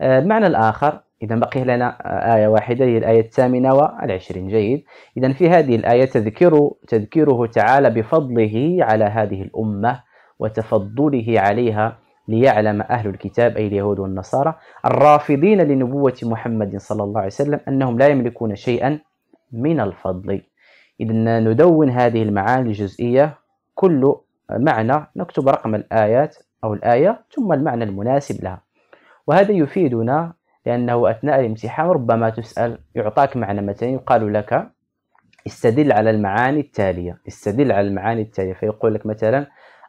آه، المعنى الآخر إذا بقي لنا آية واحدة هي الآية الثامنة والعشرين جيد إذا في هذه الآية تذكر تذكيره تعالى بفضله على هذه الأمة وتفضله عليها ليعلم أهل الكتاب أي اليهود والنصارى الرافضين لنبوة محمد صلى الله عليه وسلم أنهم لا يملكون شيئا من الفضل إذا ندون هذه المعاني الجزئية كل معنى نكتب رقم الآيات أو الآية ثم المعنى المناسب لها وهذا يفيدنا لأنه أثناء الامتحان ربما تسأل يعطاك معنى مثلا يقال لك استدل على المعاني التالية استدل على المعاني التالية فيقول لك مثلا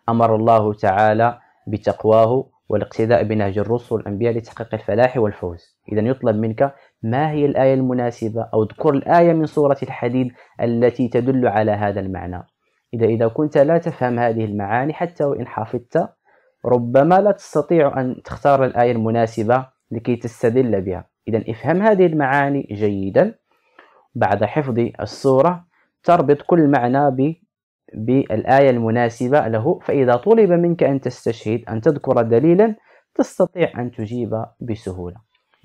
أمر الله تعالى بتقواه والاقتداء بنهج الرسل والأنبياء لتحقيق الفلاح والفوز إذا يطلب منك ما هي الآية المناسبة أو اذكر الآية من سورة الحديد التي تدل على هذا المعنى إذا إذا كنت لا تفهم هذه المعاني حتى وإن حفظت ربما لا تستطيع أن تختار الآية المناسبة لكي تستدل بها إذا افهم هذه المعاني جيدا بعد حفظ الصورة تربط كل معنى ب بالآية المناسبة له فإذا طلب منك أن تستشهد أن تذكر دليلا تستطيع أن تجيب بسهولة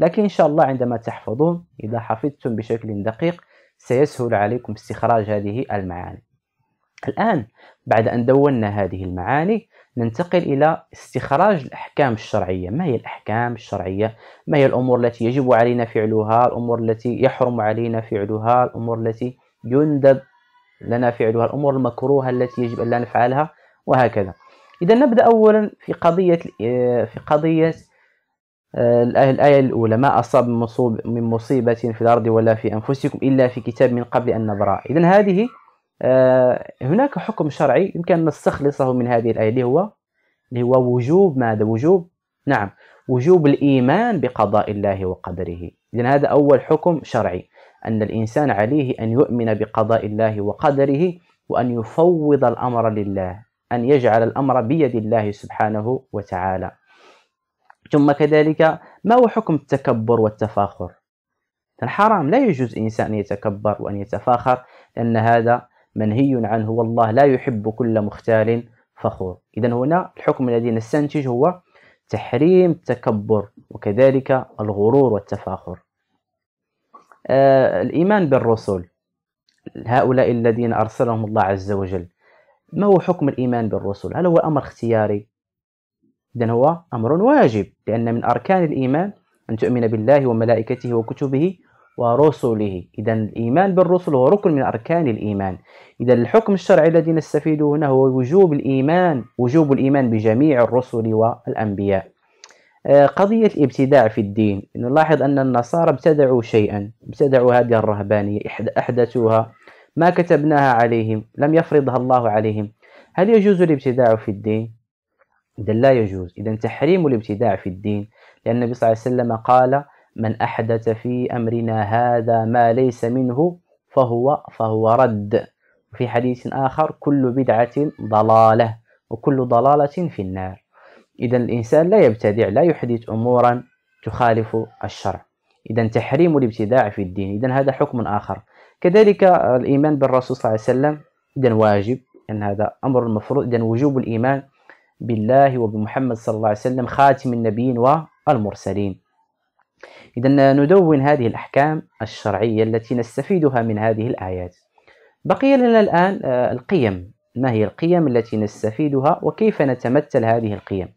لكن إن شاء الله عندما تحفظون إذا حفظتم بشكل دقيق سيسهل عليكم استخراج هذه المعاني الآن بعد أن دوننا هذه المعاني ننتقل إلى استخراج الأحكام الشرعية ما هي الأحكام الشرعية ما هي الأمور التي يجب علينا فعلها الأمور التي يحرم علينا فعلها الأمور التي يندب لنا فعلها الأمور المكروهة التي يجب أن لا نفعلها وهكذا إذا نبدأ أولا في قضية آه، في قضية آه، الآية الأولى ما أصاب من مصيبة في الأرض ولا في أنفسكم إلا في كتاب من قبل أن نبرأ إذا هذه آه، هناك حكم شرعي يمكن أن نستخلصه من هذه الآية اللي هو اللي هو وجوب ماذا وجوب نعم وجوب الإيمان بقضاء الله وقدره إذن هذا أول حكم شرعي أن الإنسان عليه أن يؤمن بقضاء الله وقدره وأن يفوض الأمر لله أن يجعل الأمر بيد الله سبحانه وتعالى ثم كذلك ما هو حكم التكبر والتفاخر الحرام لا يجوز إنسان أن يتكبر وأن يتفاخر لأن هذا منهي عنه والله لا يحب كل مختال فخور إذا هنا الحكم الذي نستنتج هو تحريم التكبر وكذلك الغرور والتفاخر آه الإيمان بالرسل هؤلاء الذين أرسلهم الله عز وجل ما هو حكم الإيمان بالرسل هل هو أمر اختياري إذا هو أمر واجب لأن من أركان الإيمان أن تؤمن بالله وملائكته وكتبه ورسله إذا الإيمان بالرسل هو ركن من أركان الإيمان إذا الحكم الشرعي الذي نستفيده هنا هو وجوب الإيمان وجوب الإيمان بجميع الرسل والأنبياء آه، قضية الابتداع في الدين نلاحظ أن النصارى ابتدعوا شيئا ابتدعوا هذه الرهبانية أحدثوها ما كتبناها عليهم لم يفرضها الله عليهم هل يجوز الابتداع في الدين؟ إذا لا يجوز إذا تحريم الابتداع في الدين لأن النبي صلى الله عليه وسلم قال من أحدث في أمرنا هذا ما ليس منه فهو فهو رد وفي حديث آخر كل بدعة ضلالة وكل ضلالة في النار إذا الإنسان لا يبتدع لا يحدث أمورا تخالف الشرع إذا تحريم الابتداع في الدين إذا هذا حكم آخر كذلك الإيمان بالرسول صلى الله عليه وسلم إذا واجب إن هذا أمر مفروض إذا وجوب الإيمان بالله وبمحمد صلى الله عليه وسلم خاتم النبيين والمرسلين إذا ندون هذه الأحكام الشرعية التي نستفيدها من هذه الآيات بقي لنا الآن آه، القيم ما هي القيم التي نستفيدها وكيف نتمثل هذه القيم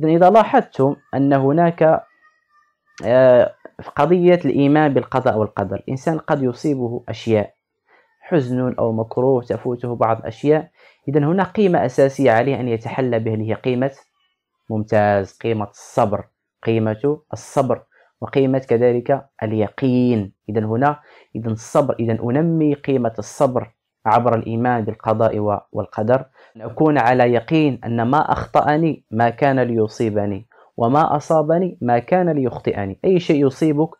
إذا إذا لاحظتم أن هناك في آه، قضية الإيمان بالقضاء والقدر الإنسان قد يصيبه أشياء حزن أو مكروه تفوته بعض الأشياء إذا هنا قيمة أساسية عليه أن يتحلى بها اللي هي قيمة ممتاز قيمة الصبر قيمة الصبر وقيمة كذلك اليقين إذا هنا إذا الصبر إذا أنمي قيمة الصبر عبر الإيمان بالقضاء والقدر أن أكون على يقين أن ما أخطأني ما كان ليصيبني وما أصابني ما كان ليخطئني أي شيء يصيبك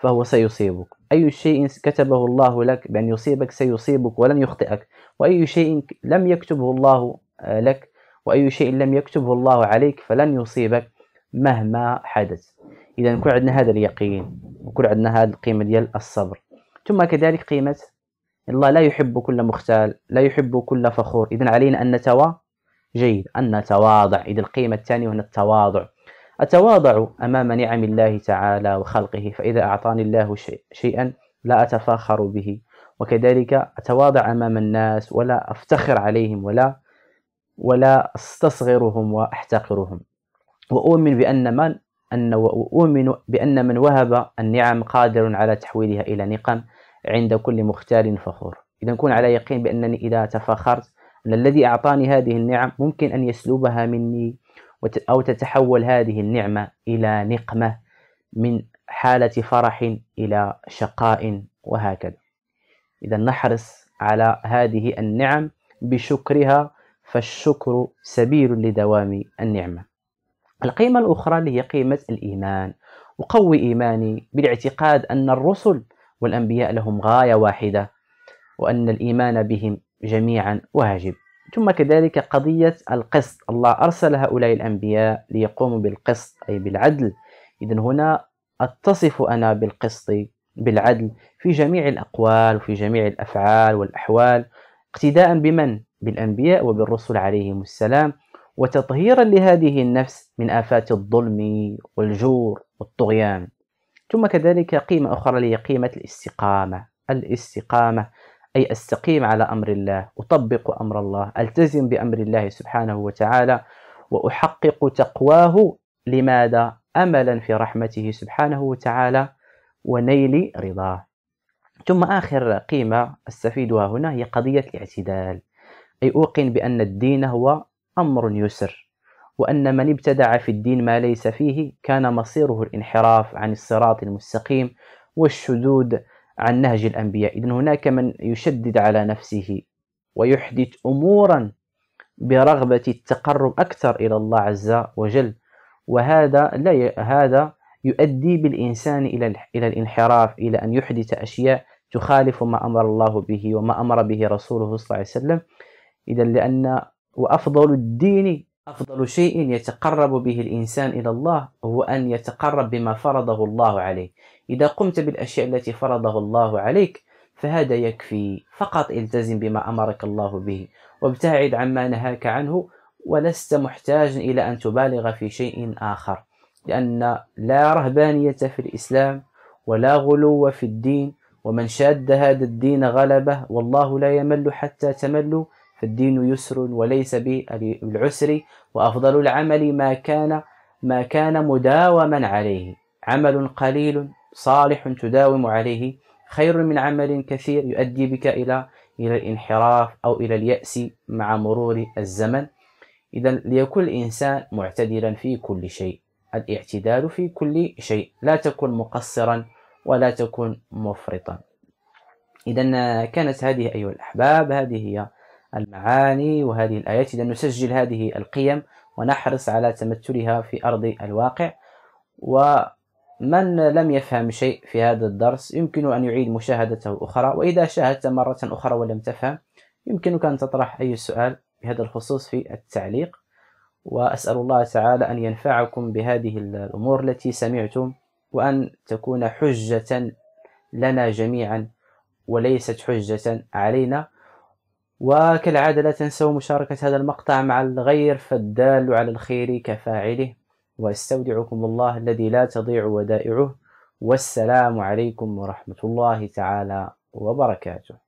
فهو سيصيبك أي شيء كتبه الله لك بأن يصيبك سيصيبك ولن يخطئك وأي شيء لم يكتبه الله آه، لك وأي شيء لم يكتبه الله عليك فلن يصيبك مهما حدث إذا نكون عندنا هذا اليقين ويكون عندنا هذه القيمة ديال الصبر ثم كذلك قيمة الله لا يحب كل مختال لا يحب كل فخور إذا علينا أن نتوا جيد أن نتواضع إذا القيمة الثانية هنا التواضع أتواضع أمام نعم الله تعالى وخلقه فإذا أعطاني الله شيئا لا أتفاخر به وكذلك أتواضع أمام الناس ولا أفتخر عليهم ولا ولا أستصغرهم وأحتقرهم وأؤمن بأن من أن وأؤمن بأن من وهب النعم قادر على تحويلها إلى نقم عند كل مختار فخور إذا كن على يقين بأنني إذا تفخرت أن الذي أعطاني هذه النعم ممكن أن يسلبها مني أو تتحول هذه النعمة إلى نقمة من حالة فرح إلى شقاء وهكذا إذا نحرص على هذه النعم بشكرها فالشكر سبيل لدوام النعمة القيمة الأخرى اللي هي قيمة الإيمان وقوي إيماني بالاعتقاد أن الرسل والأنبياء لهم غاية واحدة وأن الإيمان بهم جميعا واجب ثم كذلك قضية القسط الله أرسل هؤلاء الأنبياء ليقوموا بالقسط أي بالعدل إذا هنا أتصف أنا بالقسط بالعدل في جميع الأقوال وفي جميع الأفعال والأحوال اقتداء بمن؟ بالأنبياء وبالرسل عليهم السلام وتطهيرا لهذه النفس من آفات الظلم والجور والطغيان ثم كذلك قيمة أخرى هي قيمة الاستقامة الاستقامة أي أستقيم على أمر الله أطبق أمر الله ألتزم بأمر الله سبحانه وتعالى وأحقق تقواه لماذا؟ أملا في رحمته سبحانه وتعالى ونيل رضاه ثم آخر قيمة أستفيدها هنا هي قضية الاعتدال أي أوقن بأن الدين هو أمر يسر وأن من ابتدع في الدين ما ليس فيه كان مصيره الانحراف عن الصراط المستقيم والشذوذ عن نهج الأنبياء إذن هناك من يشدد على نفسه ويحدث أمورا برغبة التقرب أكثر إلى الله عز وجل وهذا لا هذا يؤدي بالإنسان إلى إلى الانحراف إلى أن يحدث أشياء تخالف ما أمر الله به وما أمر به رسوله صلى الله عليه وسلم إذا لأن وأفضل الدين أفضل شيء يتقرب به الإنسان إلى الله هو أن يتقرب بما فرضه الله عليه إذا قمت بالأشياء التي فرضه الله عليك فهذا يكفي فقط التزم بما أمرك الله به وابتعد عما نهاك عنه ولست محتاجا إلى أن تبالغ في شيء آخر لأن لا رهبانية في الإسلام ولا غلو في الدين ومن شاد هذا الدين غلبه والله لا يمل حتى تملوا فالدين يسر وليس بالعسر وأفضل العمل ما كان ما كان مداوما عليه عمل قليل صالح تداوم عليه خير من عمل كثير يؤدي بك إلى إلى الانحراف أو إلى اليأس مع مرور الزمن إذا ليكن الإنسان معتدلا في كل شيء الاعتدال في كل شيء لا تكن مقصرا ولا تكن مفرطا إذا كانت هذه أيها الأحباب هذه هي المعاني وهذه الآيات إذا نسجل هذه القيم ونحرص على تمثلها في أرض الواقع ومن لم يفهم شيء في هذا الدرس يمكن أن يعيد مشاهدته أخرى وإذا شاهدت مرة أخرى ولم تفهم يمكنك أن تطرح أي سؤال بهذا الخصوص في التعليق وأسأل الله تعالى أن ينفعكم بهذه الأمور التي سمعتم وأن تكون حجة لنا جميعا وليست حجة علينا وكالعادة لا تنسوا مشاركة هذا المقطع مع الغير فالدال على الخير كفاعله واستودعكم الله الذي لا تضيع ودائعه والسلام عليكم ورحمة الله تعالى وبركاته